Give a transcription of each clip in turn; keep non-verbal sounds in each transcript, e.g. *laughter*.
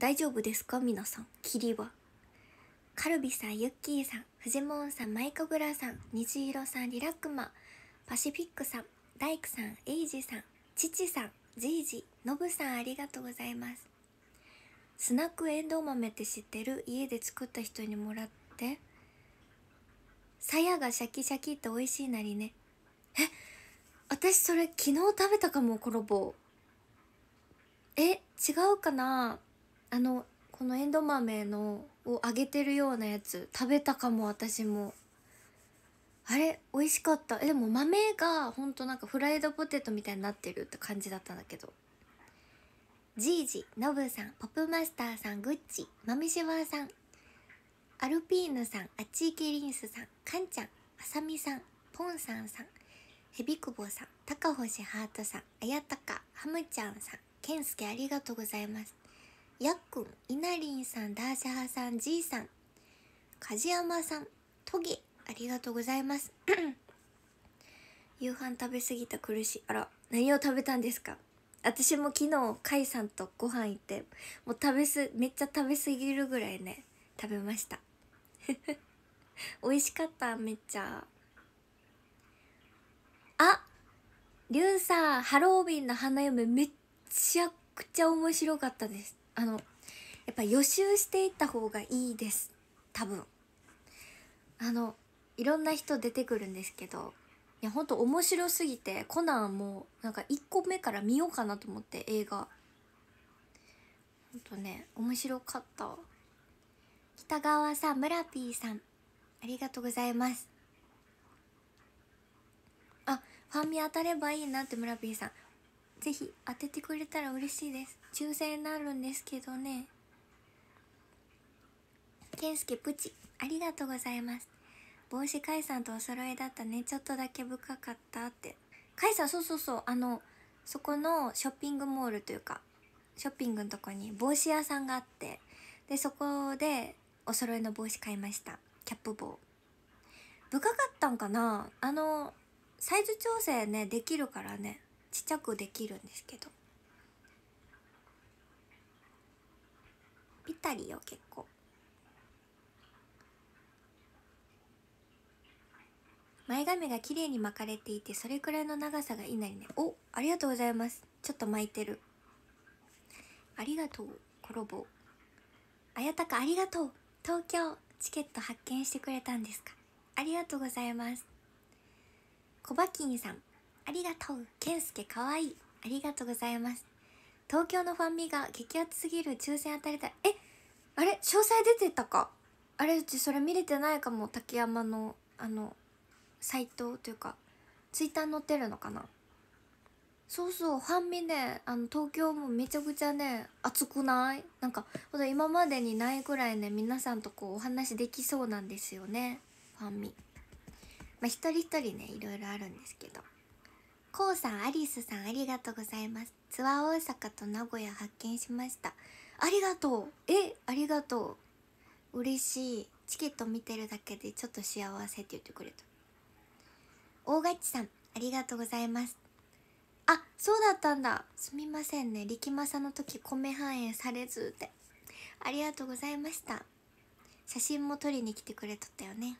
大丈夫ですか皆さん霧はカルビさんユッキーさんフジモンさんマイコグラさん虹色さんリラックマパシフィックさん大工さんエイジさん父さんじいじのぶさんありがとうございますスナックエンドウ豆って知ってる家で作った人にもらってさやがシャキシャキって美味しいなりねえ私それ昨日食べたかもコロボえ違うかなあのこのエンド豆のを揚げてるようなやつ食べたかも私もあれ美味しかったえでも豆がほんとなんかフライドポテトみたいになってるって感じだったんだけどじいじノブさんポップマスターさんグッチマミシワさんアルピーヌさんアチーケリンスさんカンちゃんあさみさんポンさんさんヘビクボさん高星ハートさんあやたかハムちゃんさんケンスケありがとうございますやっくん、いなりんさん、ダーシャハさん、じいさん、梶山さん、トゲ、ありがとうございます。夕飯食べ過ぎた苦しい。あら、何を食べたんですか私も昨日、かいさんとご飯行って、もう食べす、めっちゃ食べ過ぎるぐらいね、食べました。*laughs* 美味しかった、めっちゃ。ありゅうさん、ハロウィンの花嫁めっちゃくちゃ面白かったです。あのやっぱ予習していった方がいいです多分あのいろんな人出てくるんですけどいやほんと面白すぎてコナンもなんか1個目から見ようかなと思って映画ほんとね面白かった北川さん村 P さんありがとうございますあファンミ当たればいいなって村 P さん是非当ててくれたら嬉しいです抽選になるんですけどね健介プチありがとうございます帽子甲斐さんとお揃いだったねちょっとだけ深かったって甲斐さんそうそうそうあのそこのショッピングモールというかショッピングのとこに帽子屋さんがあってでそこでお揃いの帽子買いましたキャップ帽深かったんかなあのサイズ調整ねできるからねちっちゃくできるんですけどぴったりよ結構前髪が綺麗に巻かれていてそれくらいの長さがいいなりねおありがとうございますちょっと巻いてるありがとうコロボあやたかありがとう東京チケット発見してくれたんですかありがとうございますコバキンさんありがとうケンスケかわいいありがとうございます東京のファンミが激アツすぎる抽選当たりたいえあれ詳細出てたかあれうちそれ見れてないかも竹山のあのサイトというかツイッター載ってるのかなそうそうファンミねあの東京もめちゃくちゃね熱くないなんか今までにないぐらいね皆さんとこうお話できそうなんですよねファンミまあ一人一人ねいろいろあるんですけどこうさんアリスさんありがとうございますツアー大阪と名古屋発見しましたありがとうえありがとう嬉しいチケット見てるだけでちょっと幸せって言ってくれた大勝さんありがとうございますあそうだったんだすみませんね力まさの時米反映されずってありがとうございました写真も撮りに来てくれとったよね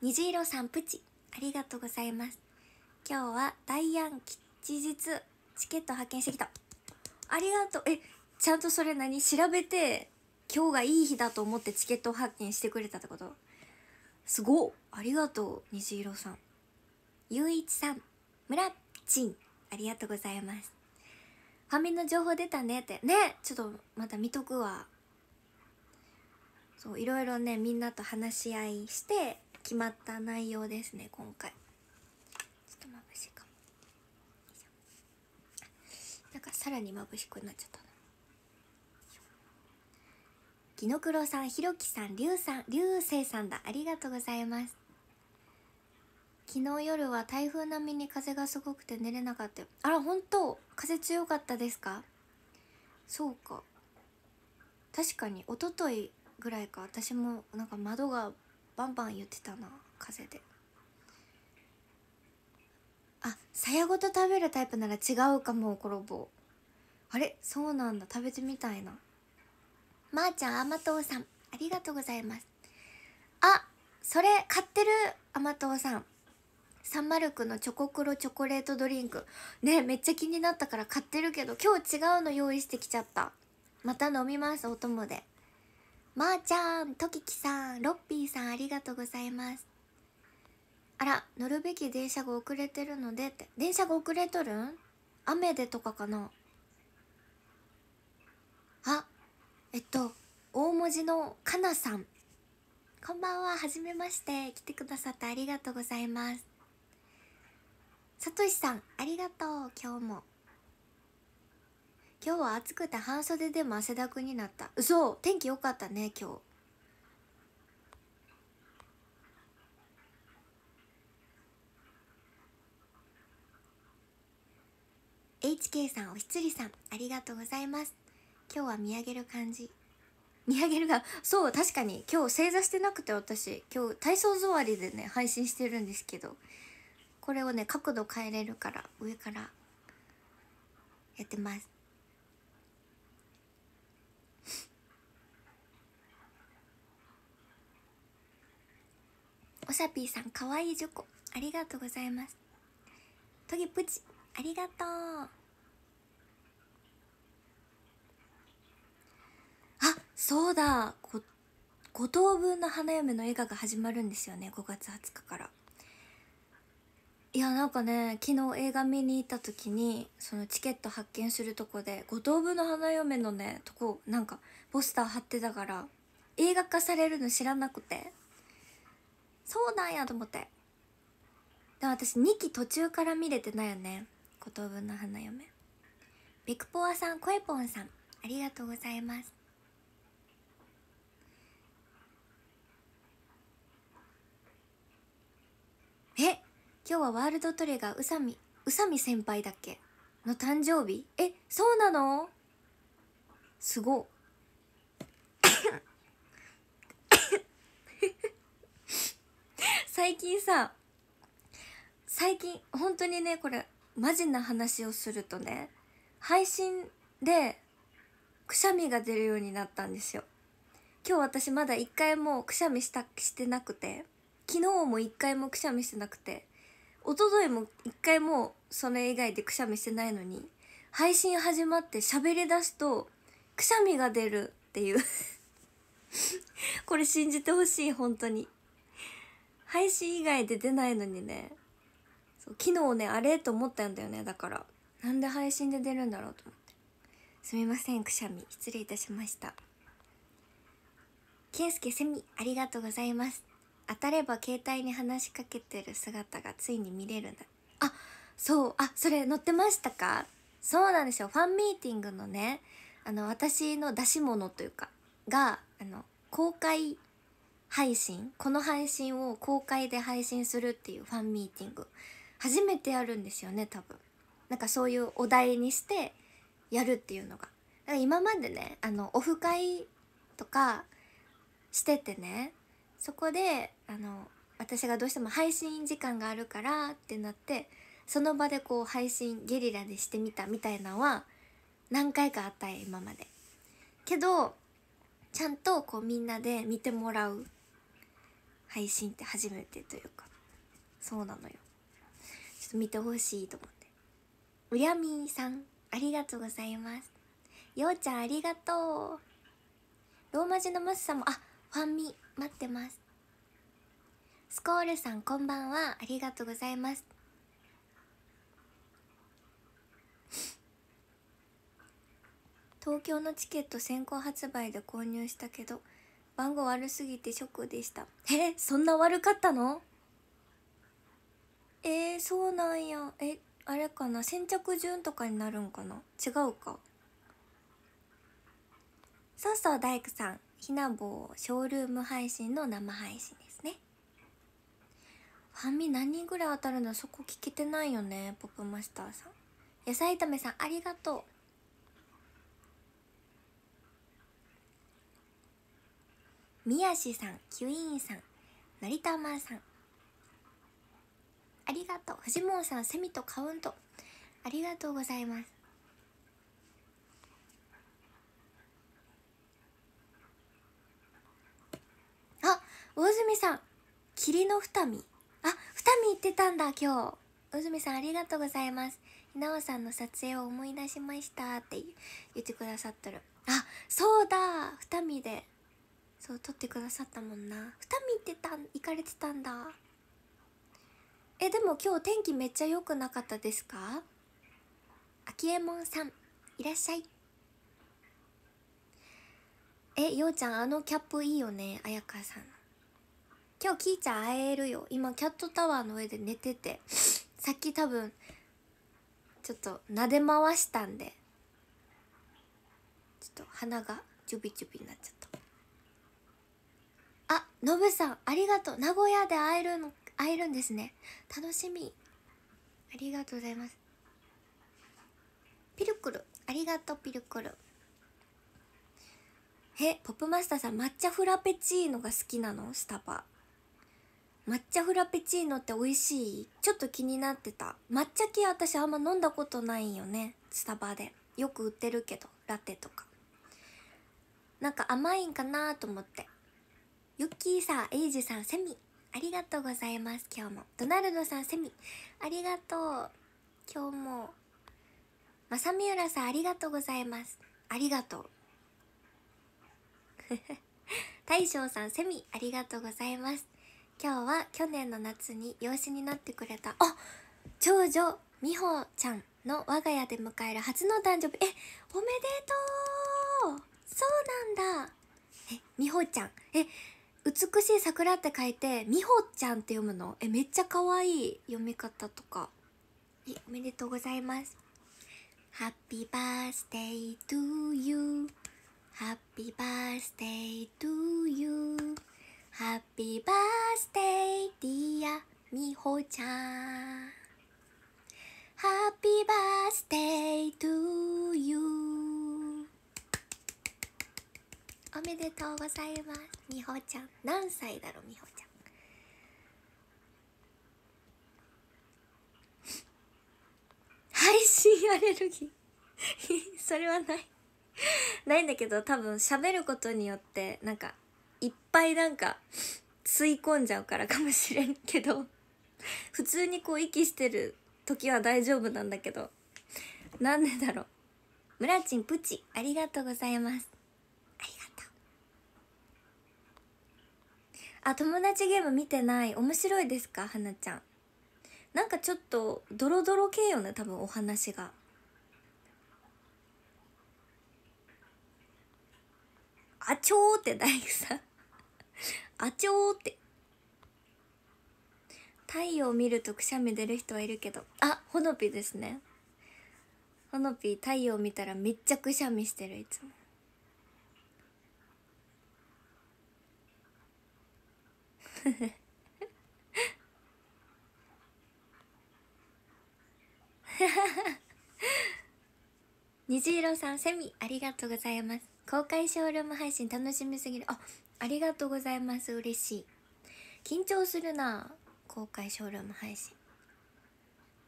虹色さんプチありがとうございます今日はダイアン吉日チケット発見してきたありがとうえちゃんとそれ何調べて今日がいい日だと思ってチケット発見してくれたってことすごありがとう虹色さんゆういちさんむ村ちんありがとうございますファミの情報出たねってねちょっとまた見とくわそういろいろねみんなと話し合いして決まった内容ですね今回なんかさらに眩しくなっちゃった木の黒さん、ひろきさん、りゅうさん、りゅうせいさんだ。ありがとうございます。昨日夜は台風並みに風がすごくて寝れなかった。あら、本当風強かったですかそうか。確かに、おとといぐらいか、私もなんか窓がバンバン言ってたな、風で。あさやごと食べるタイプなら違うかもコロボあれそうなんだ食べてみたいなまー、あ、ちゃん甘党さんありがとうございますあそれ買ってる甘党さんサンマルクのチョコ黒チョコレートドリンクねめっちゃ気になったから買ってるけど今日違うの用意してきちゃったまた飲みますお供でまー、あ、ちゃんとききさんロッピーさんありがとうございますあら、乗るべき電車が遅れてるのでって。電車が遅れとるん雨でとかかなあ、えっと、大文字のかなさん。こんばんは、はじめまして。来てくださってありがとうございます。さとしさん、ありがとう、今日も。今日は暑くて半袖でも汗だくになった。嘘天気良かったね、今日。HK さんおひつりさんありがとうございます今日は見上げる感じ見上げるがそう確かに今日正座してなくて私今日体操座りでね配信してるんですけどこれをね角度変えれるから上からやってますおさぴーさんかわいいジョコありがとうございますトゲプチありがとうあそうだ五5等分の花嫁の映画が始まるんですよね5月20日からいやなんかね昨日映画見に行った時にそのチケット発見するとこで五等分の花嫁のねとこなんかポスター貼ってたから映画化されるの知らなくてそうなんやと思ってで私2期途中から見れてないよね言分の花嫁ビクポワさん声エポンさんありがとうございますえ今日はワールドトレガー宇佐美宇佐美先輩だっけの誕生日えそうなのすご *laughs* 最近さ最近本当にねこれマジな話をするとね配信でくしゃみが出るようになったんですよ今日私まだ一回もくしゃみしたしてなくて昨日も一回もくしゃみしてなくて一昨日も一回もそれ以外でくしゃみしてないのに配信始まって喋り出すとくしゃみが出るっていう *laughs* これ信じてほしい本当に配信以外で出ないのにね昨日ねあれと思ったんだよねだからなんで配信で出るんだろうと思ってすみませんくしゃみ失礼いたしましたすけセミありがとうございます当たれば携帯に話しかけてる姿がついに見れるんだあそうあそれ載ってましたかそうなんですよファンミーティングのねあの私の出し物というかがあの公開配信この配信を公開で配信するっていうファンミーティング初めてやるんですよね多分なんかそういうお題にしてやるっていうのがだから今までねあのオフ会とかしててねそこであの私がどうしても配信時間があるからってなってその場でこう配信ゲリラでしてみたみたいなのは何回かあったよ今までけどちゃんとこうみんなで見てもらう配信って初めてというかそうなのよと見てほしいと思ってうりゃみーさんありがとうございますようちゃんありがとうローマ字のマスさんもあファンミ待ってますスコールさんこんばんはありがとうございます東京のチケット先行発売で購入したけど番号悪すぎてショックでしたえそんな悪かったのえー、そうなんやえあれかな先着順とかになるんかな違うかそうそう大工さんひなぼうショールーム配信の生配信ですねファミ何人ぐらい当たるのそこ聞けてないよねポップマスターさん野菜炒めさんありがとう宮志さん、キュイーンさん、成田マーさん、ありがとう。フジモンさん、セミとカウント。ありがとうございます。あ、大泉さん、霧の二見。あ、二見行ってたんだ、今日。大泉さん、ありがとうございます。なおさんの撮影を思い出しましたって言ってくださっとる。あ、そうだ二見で、そう、撮ってくださったもんな。二見行ってた、行かれてたんだ。えでも今日天気めっちゃ良くなかったですかあきえもんさんいらっしゃいえようちゃんあのキャップいいよねあやかさん今日きーちゃん会えるよ今キャットタワーの上で寝ててさっき多分ちょっと撫で回したんでちょっと鼻がジュビジュビになっちゃったあのぶさんありがとう名古屋で会えるの会えるんですね楽しみありがとうございますピルクルありがとうピルクルえポップマスターさん抹茶フラペチーノが好きなのスタバ抹茶フラペチーノって美味しいちょっと気になってた抹茶系私あんま飲んだことないよねスタバでよく売ってるけどラテとかなんか甘いんかなと思ってユッキーさんエイジさんセミありがとうございます今日もドナルドさんセミありがとう今日も正浦さんありがとうございますありがとう *laughs* 大将さんセミありがとうございます今日は去年の夏に養子になってくれたあ長女みほちゃんの我が家で迎える初の誕生日えおめでとうそうなんだえみほちゃんえ美しい桜って書いて、みほちゃんって読むの。え、めっちゃ可愛い読み方とか。え、おめでとうございます。Happy birthday to you.Happy birthday to you.Happy birthday dear みほちゃん。Happy birthday to you. おめでとうございますみほちゃん何歳だろうみほちゃん配信アレルギー *laughs* それはないないんだけど多分喋ることによってなんかいっぱいなんか吸い込んじゃうからかもしれんけど普通にこう息してる時は大丈夫なんだけどなんでだろう村らちんプチありがとうございますあ友達ゲーム見てない面白いですかはなちゃんなんかちょっとドロドロ系よね多分お話があちょーって大工さん *laughs* あちょーって太陽を見るとくしゃみ出る人はいるけどあほのぴですねほのぴ太陽見たらめっちゃくしゃみしてるいつも虹 *laughs* 色さんセミありがとうございます公開ショールーム配信楽しみすぎるあありがとうございます嬉しい緊張するな公開ショールーム配信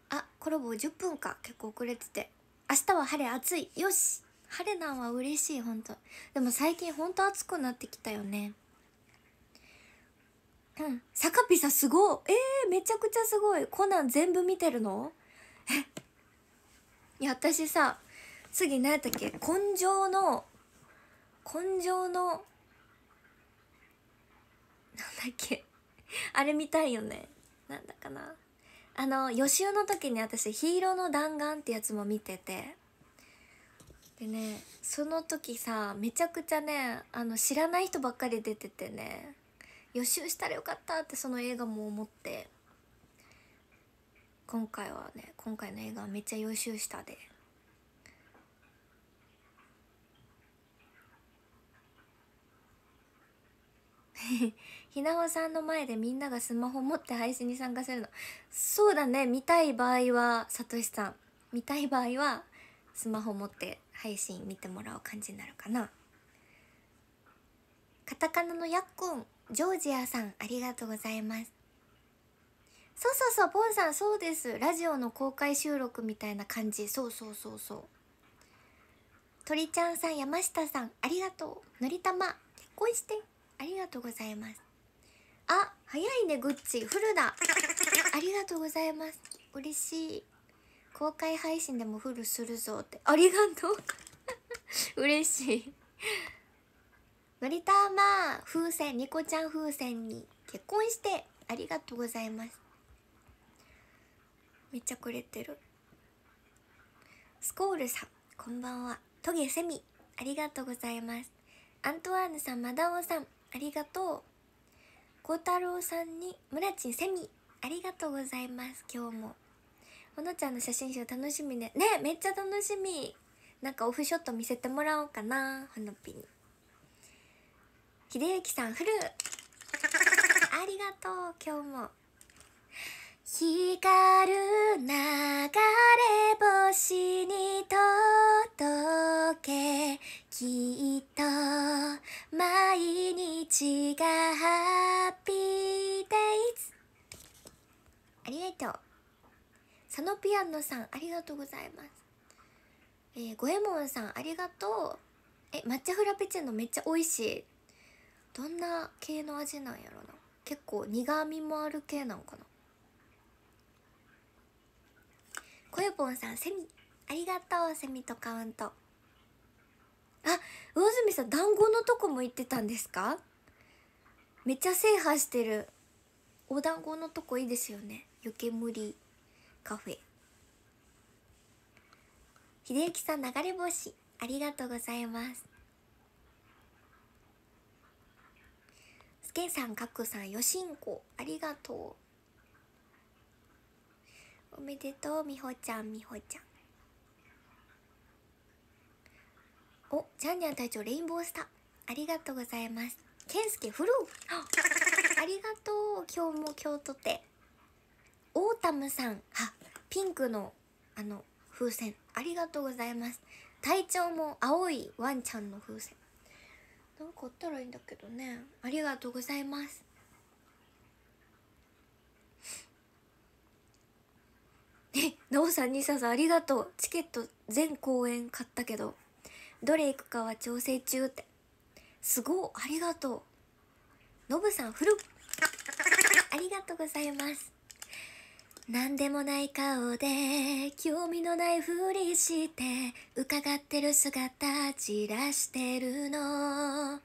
あコラボ10分か結構遅れてて明日は晴れ暑いよし晴れなんは嬉しいほんとでも最近ほんと暑くなってきたよねうん、サカピんすごえー、めちゃくちゃすごいコナン全部見てるのえいや私さ次何やったっけ根性の根性のなんだっけあれ見たいよねなんだかなあの予習の時に私「ヒーローの弾丸」ってやつも見ててでねその時さめちゃくちゃねあの知らない人ばっかり出ててね予習したらよかったってその映画も思って今回はね今回の映画はめっちゃ予習したで *laughs* ひなおさんの前でみんながスマホ持って配信に参加するのそうだね見たい場合はさとしさん見たい場合はスマホ持って配信見てもらう感じになるかなカタカナのやっコんジョージアさん、ありがとうございます。そうそうそう、ポンさん、そうです。ラジオの公開収録みたいな感じ。そうそうそうそう。鳥ちゃんさん、山下さん、ありがとう。のりたま、結婚して。ありがとうございます。あ、早いね、グッチ。フルだ。ありがとうございます。嬉しい。公開配信でもフルするぞって。ありがとう。*laughs* 嬉しい。のりたま風船ニコちゃん風船に結婚してありがとうございますめっちゃくれてるスコールさんこんばんはトゲセミありがとうございますアントワーヌさんマダオさんありがとうタ太郎さんにムラチンセミありがとうございます今日もほのちゃんの写真集楽しみねねめっちゃ楽しみなんかオフショット見せてもらおうかなほのぴに秀幸さんフルありがとう今日も光る流れ星に届けきっと毎日がハッピーデイズありがとう佐野ピアノさんありがとうございますえ五右衛門さんありがとうえ抹茶フラペチーノめっちゃ美味しいどんな系の味なんやろな結構苦みもある系なのかなこゆぽんさんセミありがとうセミとカウントあ魚住さん団子のとこも行ってたんですかめっちゃ制覇してるお団子のとこいいですよね湯煙カフェ秀幸さん流れ星ありがとうございますすけさん、かくさん、よしんこ、ありがとう。おめでとう、みほちゃん、みほちゃん。お、じゃんじゃん隊長、レインボースター。ありがとうございます。けんすけ、フルありがとう、今日も今日とて。オータムさん、あ、ピンクの、あの、風船。ありがとうございます。隊長も青いワンちゃんの風船。なんかあったらいいんだけどねありがとうございますえなおさんにささんありがとうチケット全公演買ったけどどれ行くかは調整中ってすごいありがとうのぶさんフルありがとうございます何でもない顔で興味のないふりして伺ってる姿散らしてるの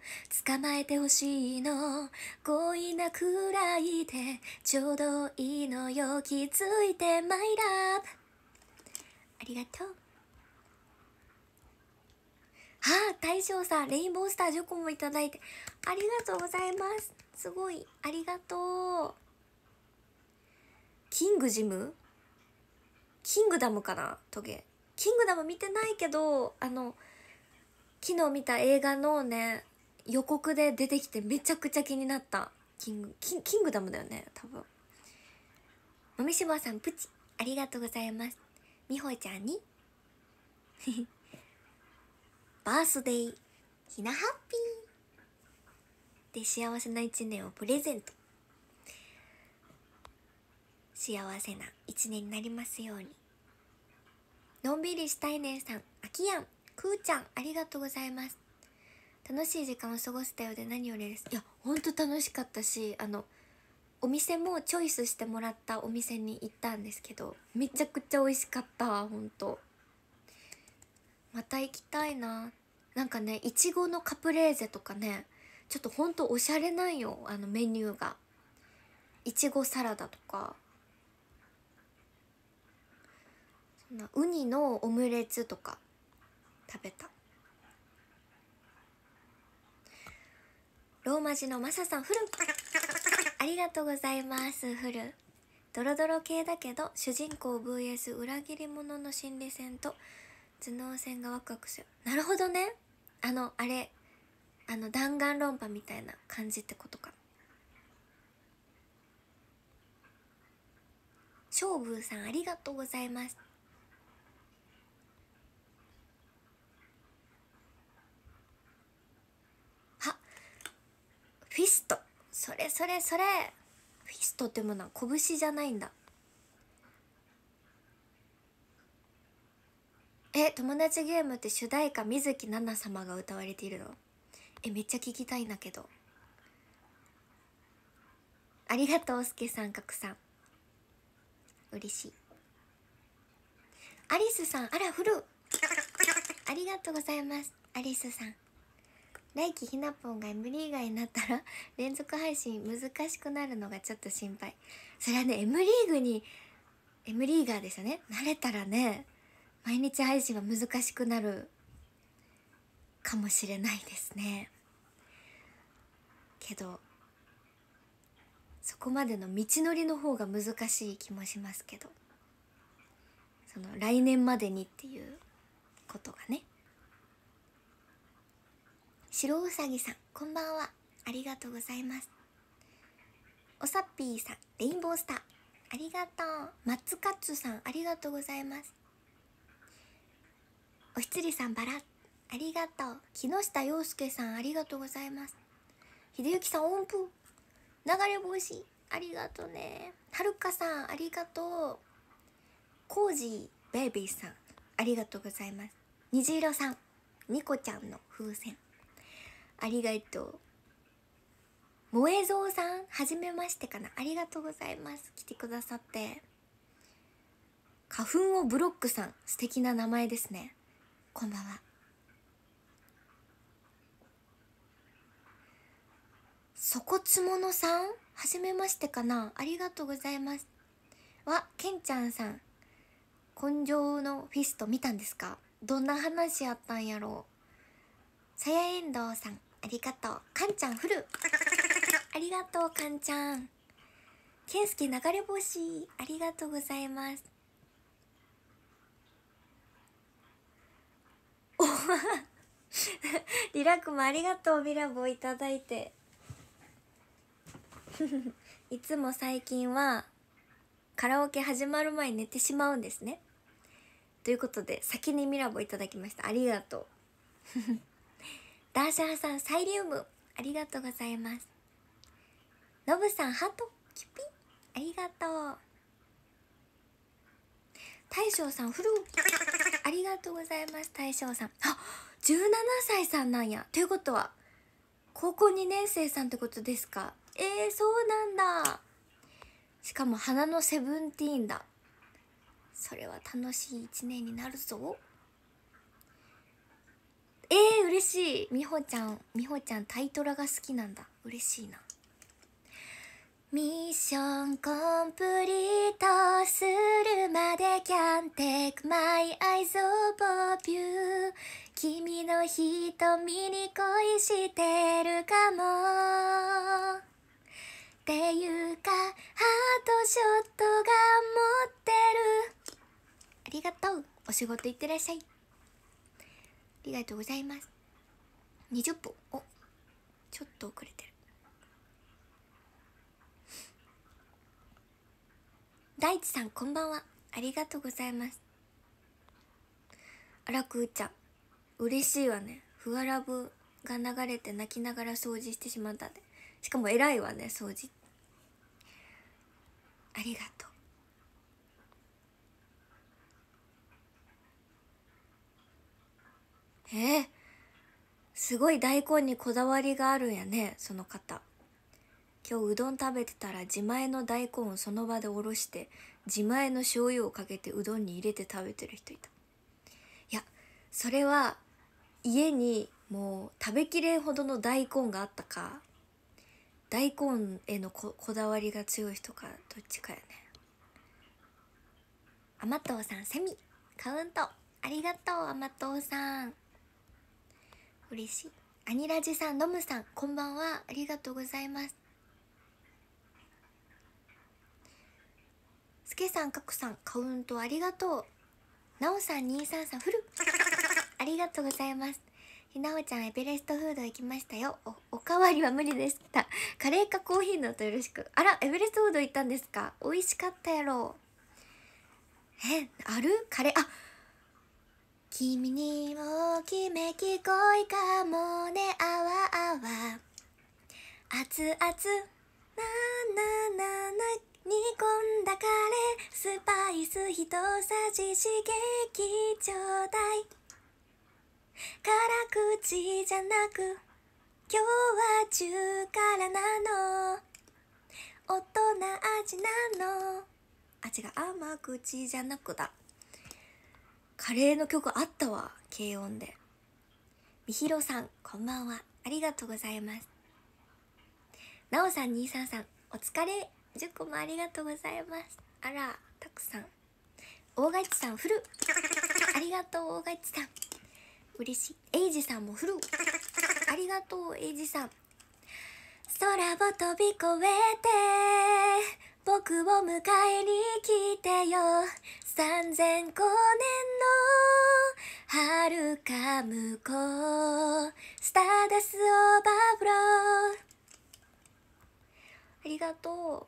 捕まえてほしいの強引なくらいでちょうどいいのよ気づいてマイラブありがとうあ大将さんレインボースター10個もいただいてありがとうございますすごいありがとうキングジムキングダムかなトゲキングダム見てないけどあの昨日見た映画のね予告で出てきてめちゃくちゃ気になったキングキキングダムだよね多分しばさんプチありがとうございますみほちゃんに *laughs* バースデーひなハッピーで幸せな一年をプレゼント幸せな一年になりますようにのんびりしたいねんさんあきやんくーちゃんありがとうございます楽しい時間を過ごせたようで何よりですいやほんと楽しかったしあのお店もチョイスしてもらったお店に行ったんですけどめちゃくちゃ美味しかったわほんとまた行きたいななんかねいちごのカプレーゼとかねちょっとほんとおしゃれなんよあのメニューがいちごサラダとかなウニのオムレツとか食べたローマ字のマサさんフルありがとうございますフルドロドロ系だけど主人公 VS 裏切り者の心理戦と頭脳戦がワクワクするなるほどねあのあれあの弾丸論破みたいな感じってことか勝負さんありがとうございますフィストそれそれそれフィストってものは拳じゃないんだえ友達ゲームって主題歌水木奈々様が歌われているのえめっちゃ聞きたいんだけどありがとうすけさんかくさん嬉しいアリスさんあらフルありがとうございますアリスさん来季ひなぽんが m ーガーになったら *laughs* 連続配信難しくなるのがちょっと心配それはね M リーグに M リーガーですよね慣れたらね毎日配信は難しくなるかもしれないですねけどそこまでの道のりの方が難しい気もしますけどその来年までにっていうことがね白うさぎさん、こんばんは。ありがとうございます。おさっぴーさん、レインボースター、ありがとう。マツカツさん、ありがとうございます。おひつりさん、バラ、ありがとう。木下洋介さん、ありがとうございます。秀幸さん、音符、流れ星、ありがとうね。はるかさん、ありがとう。コージーベイビーさん、ありがとうございます。虹色さん、ニコちゃんの風船、ありがとう萌えぞうさんはじめましてかなありがとうございます来てくださって花粉をブロックさん素敵な名前ですねこんばんはそこつものさんはじめましてかなありがとうございますは、けんちゃんさん根性のフィスト見たんですかどんな話やったんやろうさやえんどうさんありがとうかんちゃんフル *laughs* ありがとうかんちゃんけいすけ流れ星ありがとうございますお *laughs* リラックもありがとうミラボいただいて *laughs* いつも最近はカラオケ始まる前寝てしまうんですねということで先にミラボいただきましたありがとうダーシャーさんサイリウムありがとうございますノブさんハートキュピありがとう大将さんフルありがとうございます大将さんあ17歳さんなんやということは高校2年生さんってことですかえー、そうなんだしかも花のセブンティーンだそれは楽しい1年になるぞえー、嬉しいみほちゃんみほちゃんタイトラが好きなんだ嬉しいなミッションコンプリートするまで Can take my eyes off of you 君の瞳に恋してるかもっていうかハートショットが持ってるありがとうお仕事行ってらっしゃいりがとうございます20分おちょっと遅れてる大地さんこんばんはありがとうございますあらくーちゃん嬉しいわねふわらぶが流れて泣きながら掃除してしまったでしかも偉いわね掃除ありがとう。えー、すごい大根にこだわりがあるんやねその方今日うどん食べてたら自前の大根をその場でおろして自前の醤油をかけてうどんに入れて食べてる人いたいやそれは家にもう食べきれんほどの大根があったか大根へのこだわりが強い人かどっちかやね甘党さんセミカウントありがとう甘党さん嬉しいアニラジさんノムさんこんばんはありがとうございますすけさんかこさんカウントありがとうなおさんにいさんさんフルありがとうございますひなおちゃんエベレストフード行きましたよおかわりは無理でしたカレーかコーヒーのとよろしくあらエベレストフード行ったんですか美味しかったやろえあるカレーあ君にもきめき恋かもねあわあわ熱々なななな煮込んだカレースパイスひとさじ刺激ちょうだい辛口じゃなく今日は中辛なの大人味なのあ違う甘口じゃなくだカレーの曲あったわ軽音でみひろさんこんばんはありがとうございますなおさんにいさんさんお疲れ10個もありがとうございますあらたくさん大勝さんフルありがとう大勝さん嬉しいエイジさんもフルありがとうエイジさん空を飛び越えて僕を迎えに来てよ三千光年の遥か向こうスターダスオーバーフローありがとう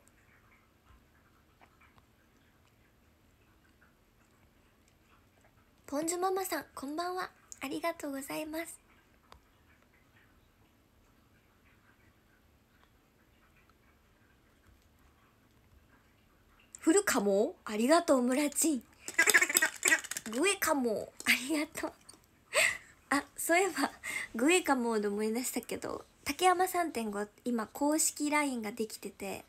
ポンジュママさんこんばんはありがとうございます降るかもありがとう、村人。グエかもありがとう。あ、そういえば、グエかもで思い出したけど、竹山3.5今公式 LINE ができてて、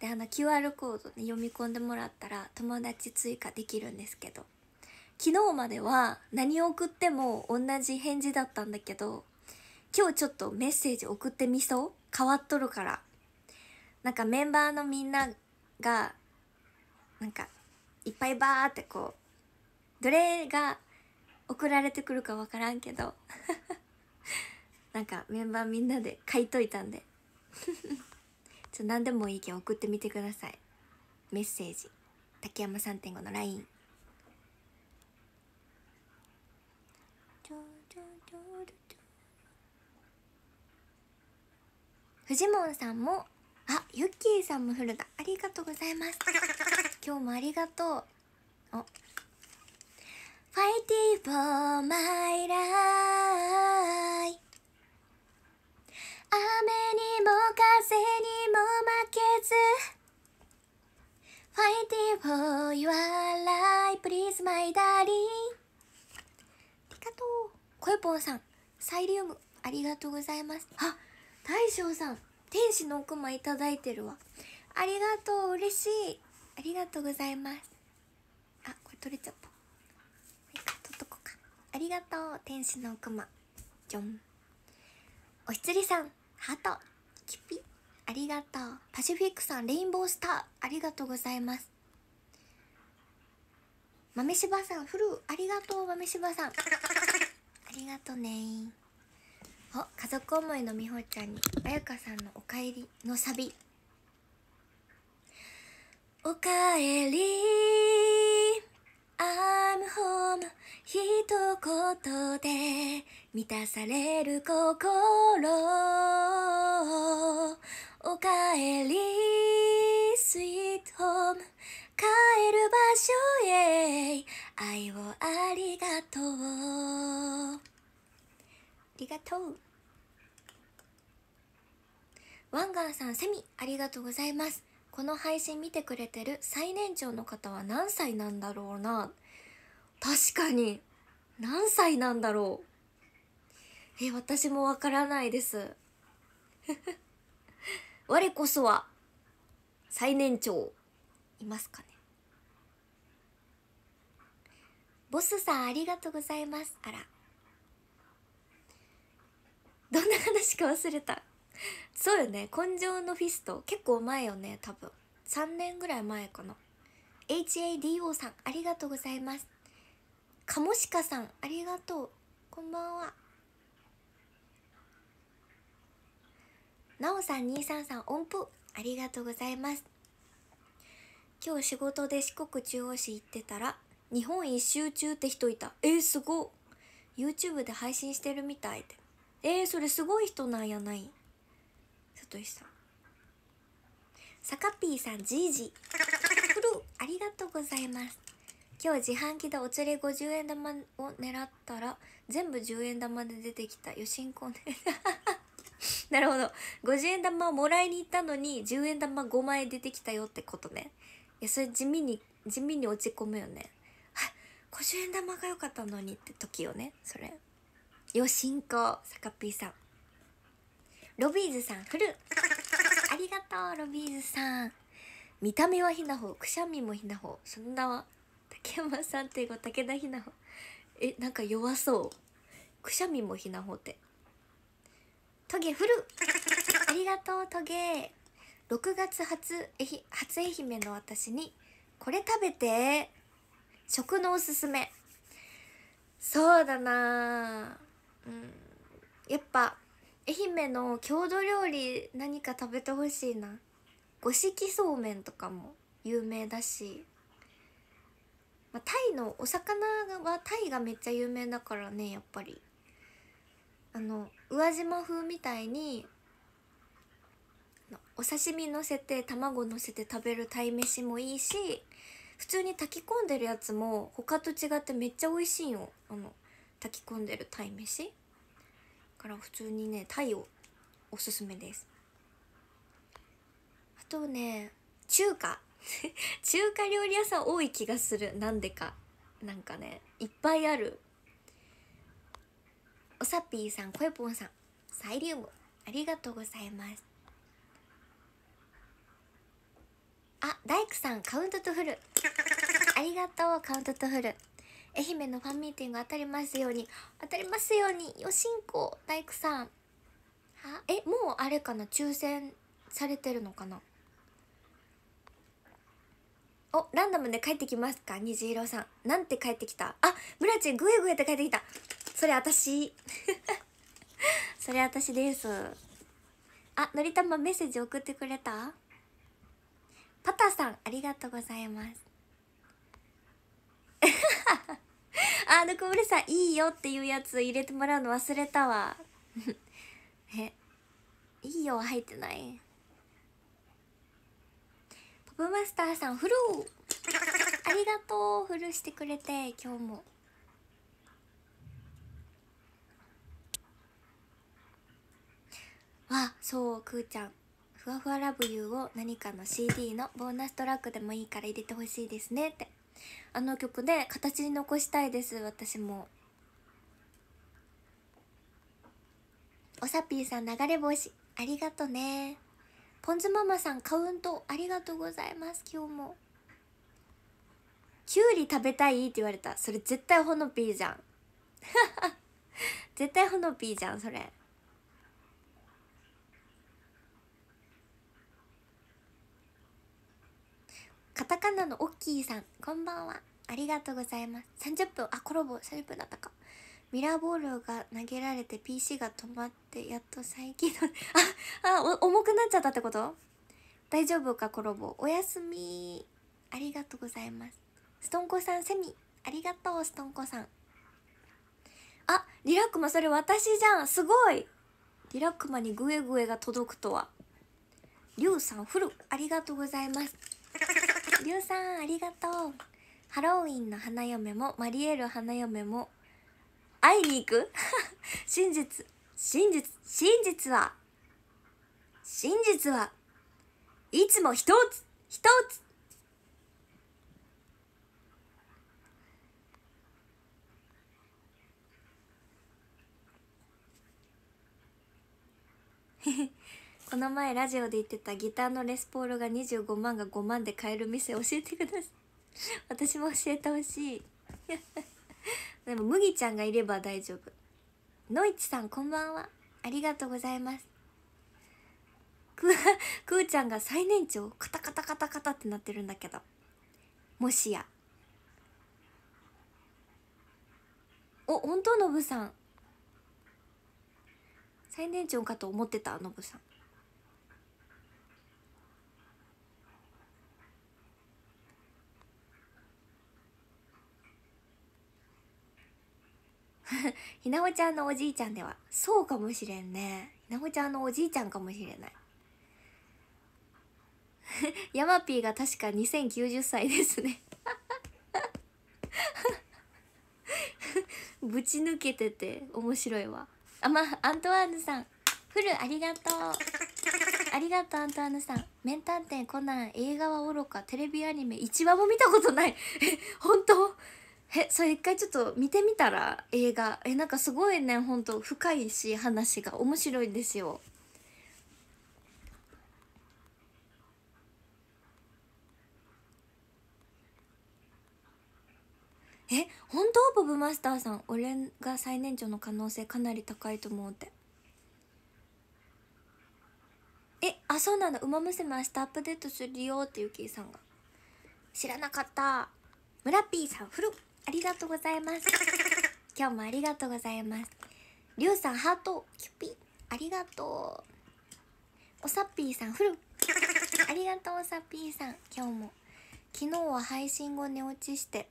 で、あの QR コードで読み込んでもらったら友達追加できるんですけど、昨日までは何を送っても同じ返事だったんだけど、今日ちょっとメッセージ送ってみそう変わっとるから。なんかメンバーのみんながなんかいっぱいバーってこうどれが送られてくるか分からんけど *laughs* なんかメンバーみんなで書いといたんで *laughs* ちょ何でもいいけん送ってみてくださいメッセージ竹山点五の LINE フジモンさんもあユッキーさんもフルだありがとうございます今日もありがとう。お Fighting f o イ my 雨にも風にも負けずファイティ i n g for your life p l e a ありがとうこよぽんさんサイリウムありがとうございますあ大将さん天使の奥間いただいてるわありがとう嬉しいありがとうございますあこれ取れちゃった取っとこかありがとう天使のクマじょんおひつりさんハートキピありがとうパシフィックさんレインボースターありがとうございます豆柴さんフルありがとう豆柴さんありがとうねお家族思いのみほちゃんにあやかさんの「おかえり」のサビおかえり I'm home 一言で満たされる心おかえり Sweet home 帰る場所へ愛をありがとうありがとうワンガーさんセミありがとうございますこの配信見てくれてる最年長の方は何歳なんだろうな確かに何歳なんだろうえ私もわからないです *laughs* 我こそは最年長いますかねボスさんありがとうございますあらどんな話か忘れたそうよね「根性のフィスト」結構前よね多分3年ぐらい前かな HADO さんありがとうございますカモシカさんありがとうこんばんはなおさん兄さんさん音符ありがとうございます今日仕事で四国中央市行ってたら日本一周中って人いたえー、すご YouTube で配信してるみたいでえー、それすごい人なんやない太いさんさかぴーさんじいじフルありがとうございます今日自販機でお釣り50円玉を狙ったら全部10円玉で出てきたよしんこね *laughs* なるほど50円玉をもらいに行ったのに10円玉5枚出てきたよってことねいやそれ地味に地味に落ち込むよねは50円玉が良かったのにって時よねそれよしんこさかぴーさんロビーズさんフルありがとうロビーズさん見た目はひなほくしゃみもひなほそんなは竹山さんっていう子武田ひなほえなんか弱そうくしゃみもひなほってトゲフルありがとうトゲ6月初えひ初愛媛の私にこれ食べて食のおすすめそうだなうんやっぱ愛媛の郷土料理何か食べてほしいな五色そうめんとかも有名だし、まあ、タイのお魚はタイがめっちゃ有名だからねやっぱりあの宇和島風みたいにお刺身のせて卵のせて食べる鯛めしもいいし普通に炊き込んでるやつも他と違ってめっちゃ美味しいよあの炊き込んでる鯛めしから普通にねタイをおすすめですあとね中華 *laughs* 中華料理屋さん多い気がするなんでかなんかねいっぱいあるおさぴーさんこえぽんさんサイリウムありがとうございますあ大工さんカウントとフルありがとうカウントとフル愛媛のファンミーティング当たりますように当たりますようによしんこ大工さんはえもうあれかな抽選されてるのかなおランダムで帰ってきますか虹色さんなんて帰ってきたあ村ちグエグエって帰ってきたそれ私 *laughs* それ私ですあのりたまメッセージ送ってくれたパタさんありがとうございますあ、ぬくもりさん、いいよっていうやつ入れてもらうの忘れたわ。*laughs* え、いいよ入ってないップマスターさん、フルありがとうフルしてくれて、今日も。わ、そう、くーちゃん。ふわふわラブユーを何かの CD のボーナストラックでもいいから入れてほしいですねって。あの曲で形に残したいです私もおさぴーさん流れ星ありがとねポンズママさんカウントありがとうございます今日もきゅうり食べたいって言われたそれ絶対ほのぴーじゃん *laughs* 絶対ほのぴーじゃんそれカタカナのオッキーさん、こんばんは。ありがとうございます。30分、あ、コラボ、30分だったか。ミラーボールが投げられて PC が止まって、やっと再起動。*laughs* あ、あ、重くなっちゃったってこと大丈夫か、コロボ。おやすみ。ありがとうございます。ストンコさん、セミ。ありがとう、ストンコさん。あ、リラックマ、それ私じゃん。すごい。リラックマにグエグエが届くとは。りゅうさん、フル。ありがとうございます。りゅうさんありがとうハロウィンの花嫁もマリエル花嫁も会いに行く *laughs* 真実真実真実は真実はいつも一つ一つへへ *laughs* この前ラジオで言ってたギターのレスポールが25万が5万で買える店教えてください *laughs* 私も教えてほしい *laughs* でも麦ちゃんがいれば大丈夫のいちさんこんばんはありがとうございますくーくちゃんが最年長カタカタカタカタってなってるんだけどもしやお本当のぶさん最年長かと思ってたのぶさん *laughs* ひなおちゃんのおじいちゃんではそうかもしれんねひなおちゃんのおじいちゃんかもしれない *laughs* ヤマピーが確か2090歳ですね *laughs* ぶち抜けてて面白いわあまあ、アントワーヌさんフルありがとうありがとうアントワーヌさん「名探偵コナン」映画はおろかテレビアニメ一話も見たことないえ本当えそれ一回ちょっと見てみたら映画えなんかすごいねほんと深いし話が面白いんですよえ本当ボブマスターさん俺が最年長の可能性かなり高いと思うってえあそうなんだ「ウマ娘明日アップデートするよ」ってゆきさんが知らなかった村ーさん古っありがとうございます。今日もありがとうございます。りゅうさん、ハート、キュピ、ありがとう。おさっぴーさん、フル。ありがとう、おさっぴーさん。今日も。昨日は配信後寝落ちして、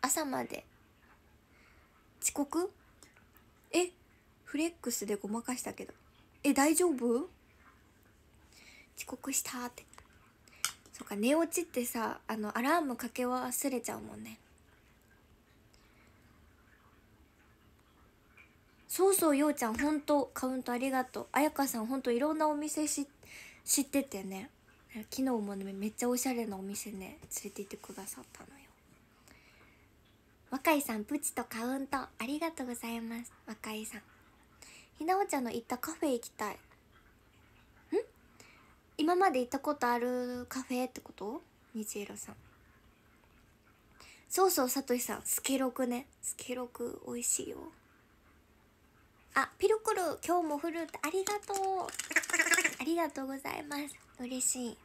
朝まで。遅刻え、フレックスでごまかしたけど。え、大丈夫遅刻したって。そっか、寝落ちってさ、あの、アラームかけ忘れちゃうもんね。そうそうようちゃんほんとカウントありがとうあやかさんほんといろんなお店知っててね昨日もねめっちゃおしゃれなお店ね連れて行ってくださったのよ若井さんプチとカウントありがとうございます若井さんひなおちゃんの行ったカフェ行きたいん今まで行ったことあるカフェってことにちいろさんそうそうさとしさんスケロクねスケロク美味しいよあ、ピルクル、今日もフルーツ、ありがとう。ありがとうございます。嬉しい。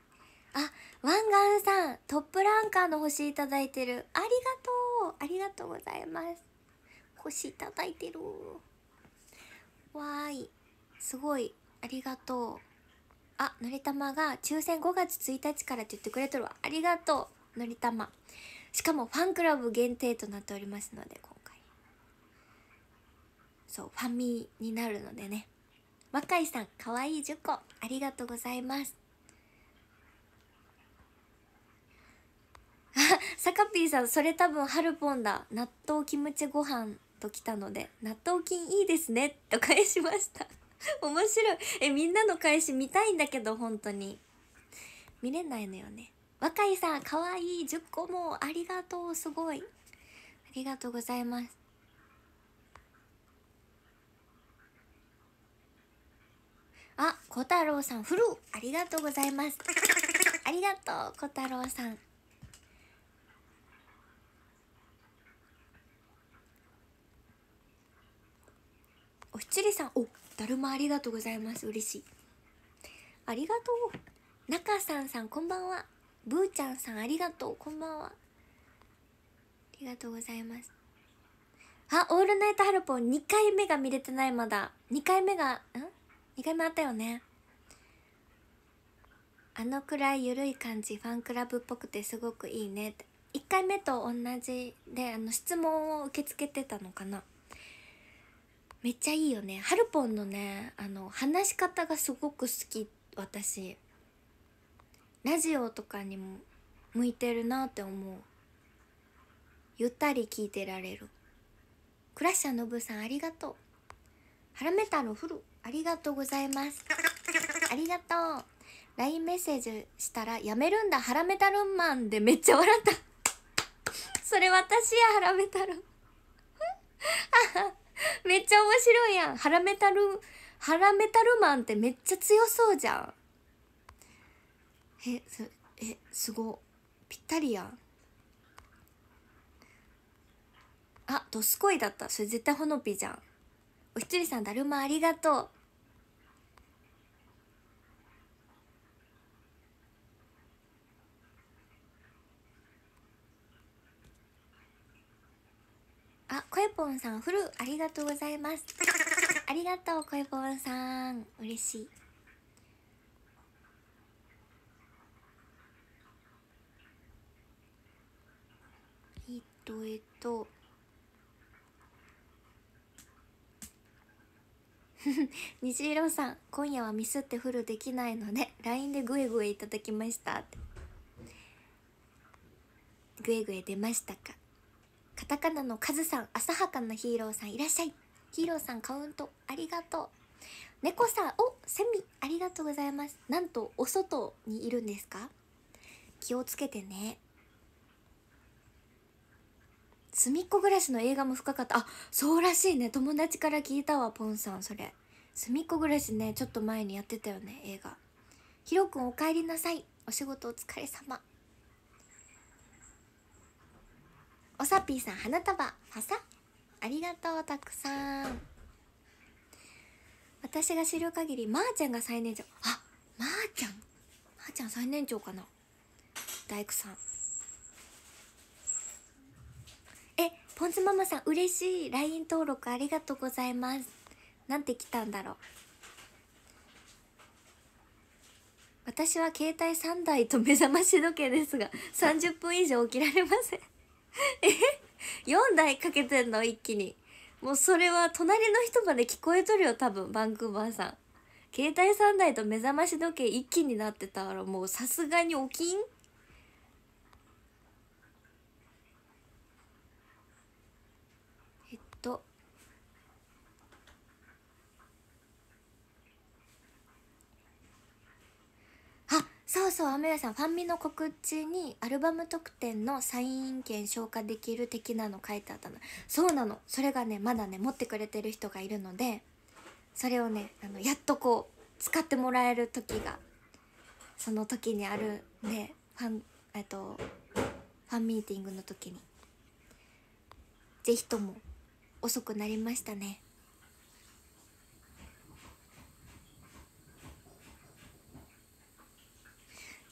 あ、ワンガンさん、トップランカーの星いただいてる。ありがとう。ありがとうございます。星いただいてる。わーい。すごい。ありがとう。あ、のりたまが抽選5月1日からって言ってくれとるわ。ありがとう。のりたま。しかもファンクラブ限定となっておりますので、そうファミになるのでね若井さんかわいい10個ありがとうございますあサカピーさんそれ多分ハルポンだ納豆キムチご飯ときたので納豆菌いいですねと返しました *laughs* 面白いえみんなの返し見たいんだけど本当に見れないのよね若井さんかわいい10個もありがとうすごいありがとうございますあ、小太郎さん、フルありがとうございます。ありがとう、小太郎さん。おひちりさん、お、だるまありがとうございます。嬉しい。ありがとう。なかさんさん、こんばんは。ぶーちゃんさん、ありがとう。こんばんは。ありがとうございます。あ、オールナイトハルポン、2回目が見れてない、まだ。2回目が、ん意外目あったよねあのくらいゆるい感じファンクラブっぽくてすごくいいねって1回目と同じであの質問を受け付けてたのかなめっちゃいいよねはるぽんのねあの話し方がすごく好き私ラジオとかにも向いてるなって思うゆったり聞いてられるクラッシャーのぶさんありがとうハラメタルフルありがとうございます。ありがとう。LINE メッセージしたら、やめるんだ、ハラメタルンマンでめっちゃ笑った。それ私や、ハラメタルン。*laughs* めっちゃ面白いやん。ハラメタル、ハラメタルマンってめっちゃ強そうじゃん。え、す、え、すご。ぴったりやん。あ、ドスコイだった。それ絶対ほのぴじゃん。おひつりさん、だるまありがとう。あ、こえぽんさん、フルありがとうございます。ありがとう、こえぽんさん。嬉しい。えっと、えっと。虹 *laughs* 色さん、今夜はミスってフルできないので、LINE でグエグエいただきました。グエグエ出ましたかタカナのカズさん浅はかなヒーローさんいらっしゃいヒーローさんカウントありがとう猫さんおセミありがとうございますなんとお外にいるんですか気をつけてねすみっこ暮らしの映画も深かったあそうらしいね友達から聞いたわポンさんそれすみっこ暮らしねちょっと前にやってたよね映画ひろくんおかえりなさいお仕事お疲れ様おさぴーさん花束ファサありがとうたくさん私が知る限りまー、あ、ちゃんが最年長あまー、あ、ちゃんまー、あ、ちゃん最年長かな大工さんえポン酢ママさん嬉しい LINE 登録ありがとうございますなんて来たんだろう私は携帯3台と目覚まし時計ですが30分以上起きられませんえ *laughs* ?4 台かけてんの一気に。もうそれは隣の人まで聞こえとるよ、多分、バンクーバーさん。携帯3台と目覚まし時計一気になってたから、もうさすがに起きんそうそう雨宮さんファンミの告知にアルバム特典のサイン券消化できる的なの書いてあったのそうなのそれがねまだね持ってくれてる人がいるのでそれをねあのやっとこう使ってもらえる時がその時にあるねファンえっとファンミーティングの時に是非とも遅くなりましたね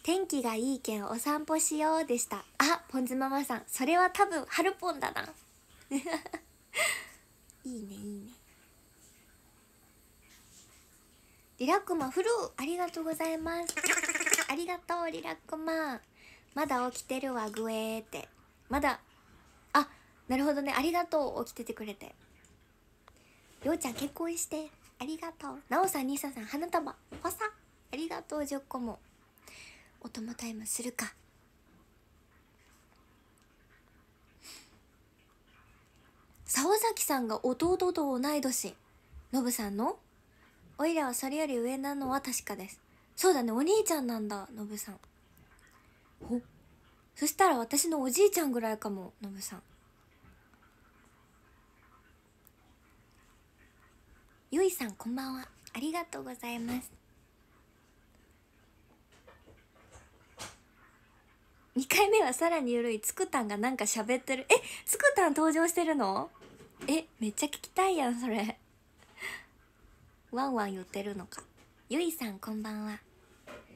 天気がいいけんお散歩しようでしたあポンズママさんそれは多分春ポンだな *laughs* いいねいいねリラックマフルありがとうございますありがとうリラックマまだ起きてるわグエーってまだあなるほどねありがとう起きててくれてりょうちゃん結婚してありがとうなおさんにいささん花束パサありがとう10個もお供タイムするか沢崎さんが弟と同い年ノブさんのおいらはそれより上なのは確かですそうだねお兄ちゃんなんだノブさんほそしたら私のおじいちゃんぐらいかもノブさんゆいさんこんばんはありがとうございます2回目はさらにゆるいつくたんがなんか喋ってるえつくたん登場してるのえめっちゃ聞きたいやんそれワンワン言ってるのかゆいさんこんばんは